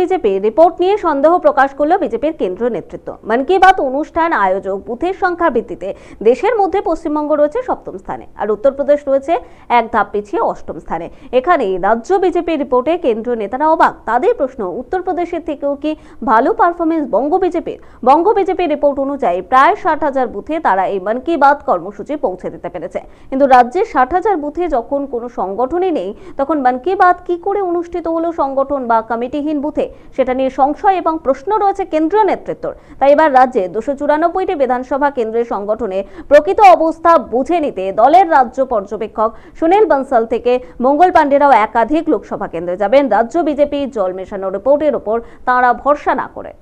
BJP report নিয়ে সন্দেহ প্রকাশ করল বিজেপির কেন্দ্রীয় নেতৃত্ব মন কি বাত অনুষ্ঠান আয়োজক বুথের সংখ্যার ভিত্তিতে দেশের মধ্যে পশ্চিমবঙ্গ রয়েছে সপ্তম স্থানে আর উত্তরপ্রদেশ রয়েছে এক ধাপ পিছিয়ে অষ্টম স্থানে এখানে রাজ্য বিজেপির রিপোর্টে কেন্দ্রীয় নেতারা অবাক তাদের প্রশ্ন উত্তরপ্রদেশের থেকেও কি ভালো পারফরমেন্স বঙ্গ বিজেপির বঙ্গ বিজেপির রিপোর্ট অনুযায়ী প্রায় ষাট হাজার বুথে তারা এই মন কি বাত কর্মসূচি পৌঁছে দিতে পেরেছে কিন্তু রাজ্যের ষাট হাজার বুথে যখন কোনো সংগঠনই নেই তখন মন কি বাত কি করে অনুষ্ঠিত হলো সংগঠন বা কমিটিহীন বুথে সেটা নিয়ে সংশয় এবং প্রশ্ন রয়েছে কেন্দ্রীয় নেতৃত্বর তাই এবার রাজ্যে দুশো চুরানব্বইটি বিধানসভা কেন্দ্রের সংগঠনে প্রকৃত অবস্থা বুঝে নিতে দলের রাজ্য পর্যবেক্ষক সুনীল বনসাল থেকে মঙ্গল পাণ্ডেরাও একাধিক লোকসভা কেন্দ্রে যাবেন রাজ্য বিজেপি জল মেশানো রিপোর্টের ওপর তাঁরা ভরসা না করে